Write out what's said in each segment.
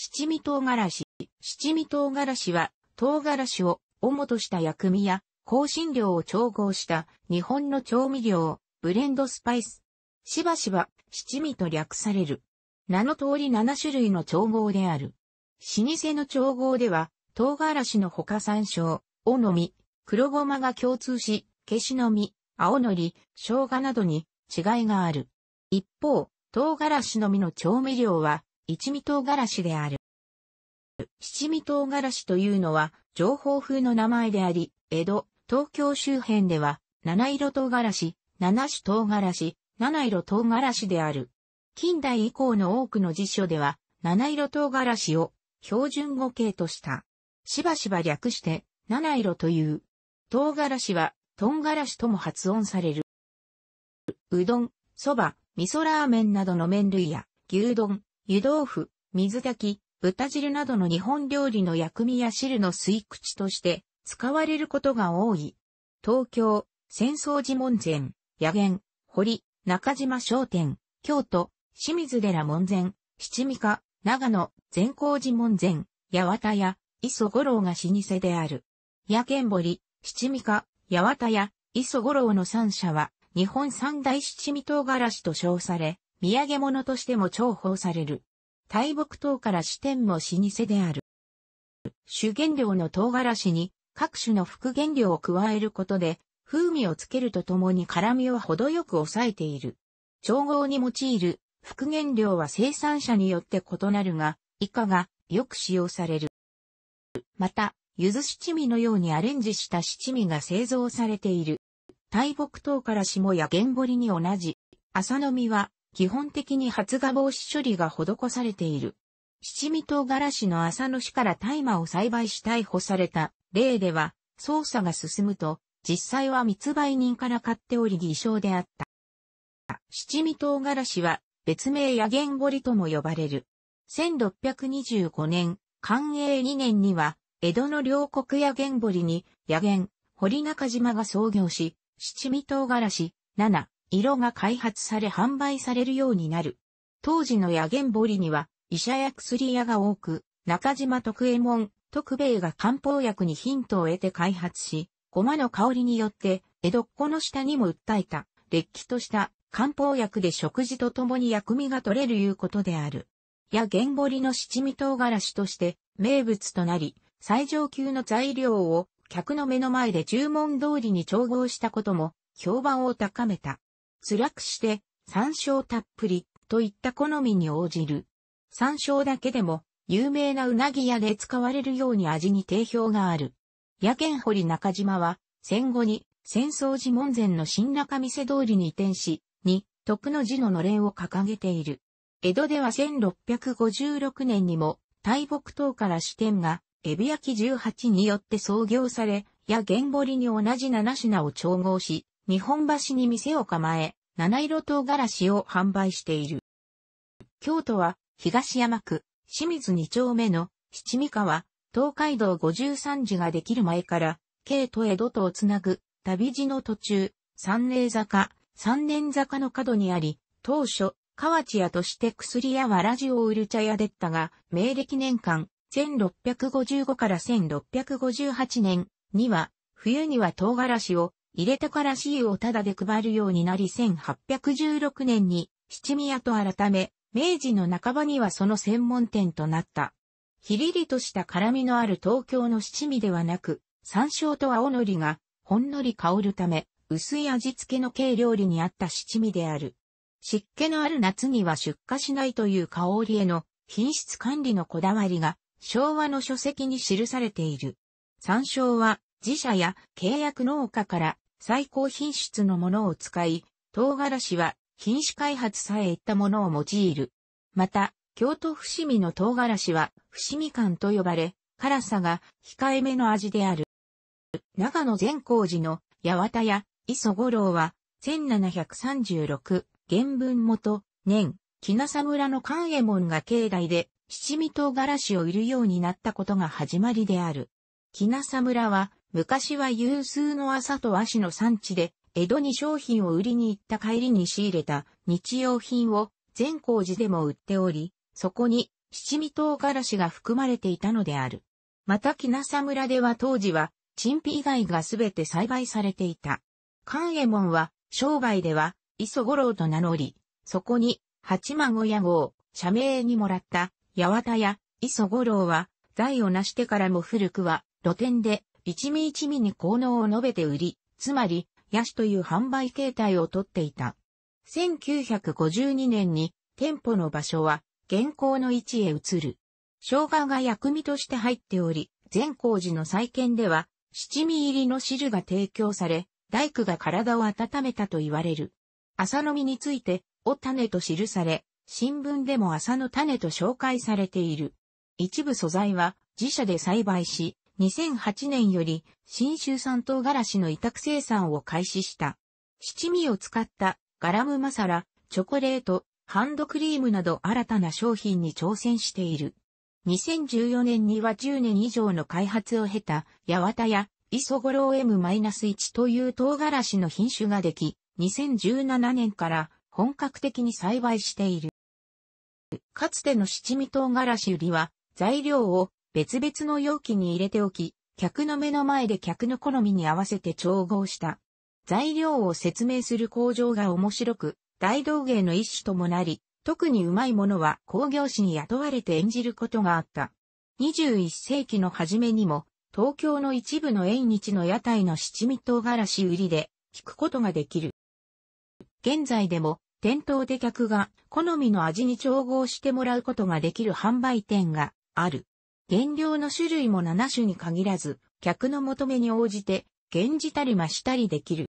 七味唐辛子。七味唐辛子は、唐辛子を主とした薬味や香辛料を調合した日本の調味料、ブレンドスパイス。しばしば七味と略される。名の通り七種類の調合である。老舗の調合では、唐辛子の他山椒、おのみ、黒ごまが共通し、消しのみ、青のり、生姜などに違いがある。一方、唐辛子のみの調味料は一味唐辛子である。七味唐辛子というのは、情報風の名前であり、江戸、東京周辺では、七色唐辛子、七種唐辛子、七色唐辛子である。近代以降の多くの辞書では、七色唐辛子を標準語形とした。しばしば略して、七色という。唐辛子は、トン子とも発音される。うどん、そば、味噌ラーメンなどの麺類や、牛丼、湯豆腐、水炊き、豚汁などの日本料理の薬味や汁の吸い口として使われることが多い。東京、戦争寺門前、野源、堀、中島商店、京都、清水寺門前、七味か、長野、善光寺門前、八幡屋、磯五郎が老舗である。野源堀、七味か、八幡屋、磯五郎の三社は、日本三大七味唐辛子と称され、土産物としても重宝される。大木島から支店も老舗である。主原料の唐辛子に各種の副原料を加えることで風味をつけるとともに辛味を程よく抑えている。調合に用いる副原料は生産者によって異なるが、以下がよく使用される。また、柚子七味のようにアレンジした七味が製造されている。大木唐辛子もや原堀に同じ。朝飲みは基本的に発芽防止処理が施されている。七味唐辛子の朝の市から大麻を栽培し逮捕された例では、捜査が進むと、実際は密売人から買っており偽証であった。七味唐辛子は別名やゲ堀とも呼ばれる。1625年、寛永2年には、江戸の両国や玄堀に、野源、堀中島が創業し、七味唐辛子、七、色が開発され販売されるようになる。当時の野源堀には、医者や薬屋が多く、中島徳右衛門、徳兵衛が漢方薬にヒントを得て開発し、ごまの香りによって、江戸っ子の下にも訴えた、劣気とした漢方薬で食事とともに薬味が取れるいうことである。や原堀の七味唐辛子として名物となり、最上級の材料を客の目の前で注文通りに調合したことも評判を高めた。辛くして山椒たっぷりといった好みに応じる。山椒だけでも有名なうなぎ屋で使われるように味に定評がある。野犬堀中島は戦後に戦争時門前の新中店通りに移転し、に、徳の字ののれんを掲げている。江戸では1656年にも、大木島から支店が、エビ焼き18によって創業され、や玄堀に同じ7品を調合し、日本橋に店を構え、七色唐辛子を販売している。京都は、東山区、清水二丁目の、七味川、東海道五十三寺ができる前から、京都江戸とをつなぐ、旅路の途中、三霊坂、三年坂の角にあり、当初、河内屋として薬やわらじを売る茶屋でったが、明暦年間、1655から1658年には、冬には唐辛子を入れたから私有をタダで配るようになり1816年に七味屋と改め、明治の半ばにはその専門店となった。ひりりとした辛みのある東京の七味ではなく、山椒と青のりがほんのり香るため、薄い味付けの軽料理に合った七味である。湿気のある夏には出荷しないという香りへの品質管理のこだわりが昭和の書籍に記されている。山椒は自社や契約農家から最高品質のものを使い、唐辛子は品種開発さえいったものを用いる。また、京都伏見の唐辛子は伏見感と呼ばれ、辛さが控えめの味である。長野善光寺の八幡屋磯五郎は、1736、原文元、年、木笠村の勘右衛門が境内で七味唐辛子を売るようになったことが始まりである。木笠村は昔は有数の麻と和紙の産地で、江戸に商品を売りに行った帰りに仕入れた日用品を善光寺でも売っており、そこに七味唐辛子が含まれていたのである。また木笠村では当時は、陳皮以外がすべて栽培されていた。関右衛門は、商売では、磯五郎と名乗り、そこに、八孫屋号、社名にもらった、八幡屋、磯五郎は、財を成してからも古くは、露店で、一味一味に効能を述べて売り、つまり、ヤシという販売形態をとっていた。1952年に店舗の場所は現行の位置へ移る。生姜が薬味として入っており、善光寺の再建では七味入りの汁が提供され、大工が体を温めたと言われる。朝飲みについて、お種と記され、新聞でも朝の種と紹介されている。一部素材は自社で栽培し、2008年より新州産唐辛子の委託生産を開始した。七味を使ったガラムマサラ、チョコレート、ハンドクリームなど新たな商品に挑戦している。2014年には10年以上の開発を経た、八幡やイソゴロー M-1 という唐辛子の品種ができ、2017年から本格的に栽培している。かつての七味唐辛子売りは、材料を別々の容器に入れておき、客の目の前で客の好みに合わせて調合した。材料を説明する工場が面白く、大道芸の一種ともなり、特にうまいものは工業士に雇われて演じることがあった。21世紀の初めにも、東京の一部の縁日の屋台の七味唐辛子売りで聞くことができる。現在でも、店頭で客が好みの味に調合してもらうことができる販売店がある。原料の種類も7種に限らず、客の求めに応じて、減じたり増したりできる。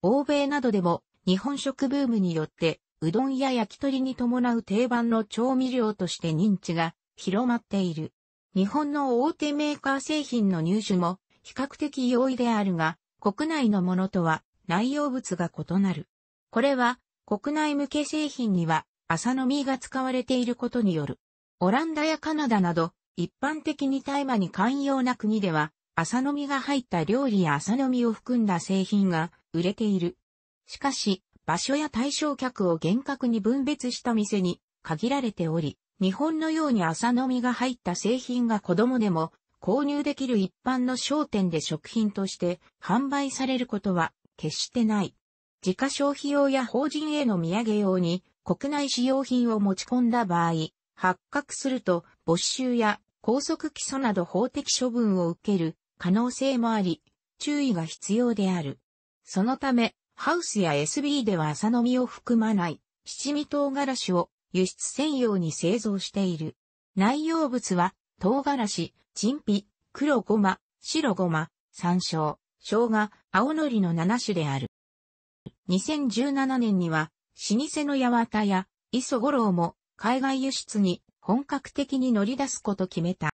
欧米などでも、日本食ブームによって、うどんや焼き鳥に伴う定番の調味料として認知が広まっている。日本の大手メーカー製品の入手も比較的容易であるが、国内のものとは内容物が異なる。これは国内向け製品には麻の実が使われていることによる。オランダやカナダなど一般的に大麻に寛容な国では、朝飲みが入った料理や朝飲みを含んだ製品が売れている。しかし、場所や対象客を厳格に分別した店に限られており、日本のように朝飲みが入った製品が子供でも購入できる一般の商店で食品として販売されることは決してない。自家消費用や法人への土産用に国内使用品を持ち込んだ場合、発覚すると没収や拘束起訴など法的処分を受ける可能性もあり、注意が必要である。そのため、ハウスや SB では朝飲みを含まない七味唐辛子を輸出専用に製造している。内容物は唐辛子、陳皮、黒ごま、白ごま、山椒、生姜、青のりの7種である。2017年には老舗の八幡や磯五郎も海外輸出に本格的に乗り出すこと決めた。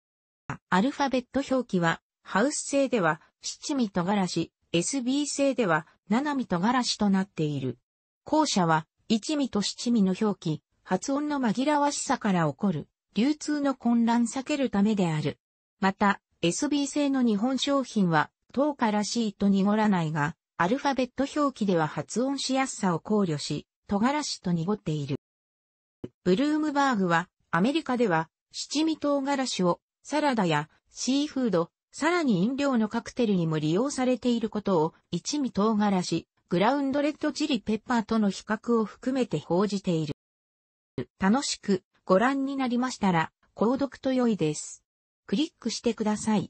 アルファベット表記は、ハウス製では七味唐辛子、SB 製では七味唐辛子となっている。後者は、一味と七味の表記、発音の紛らわしさから起こる、流通の混乱避けるためである。また、SB 製の日本商品は、糖からしいと濁らないが、アルファベット表記では発音しやすさを考慮し、唐辛子と濁っている。ブルームバーグは、アメリカでは、七味唐辛子をサラダやシーフード、さらに飲料のカクテルにも利用されていることを一味唐辛子、グラウンドレッドチリペッパーとの比較を含めて報じている。楽しくご覧になりましたら、購読と良いです。クリックしてください。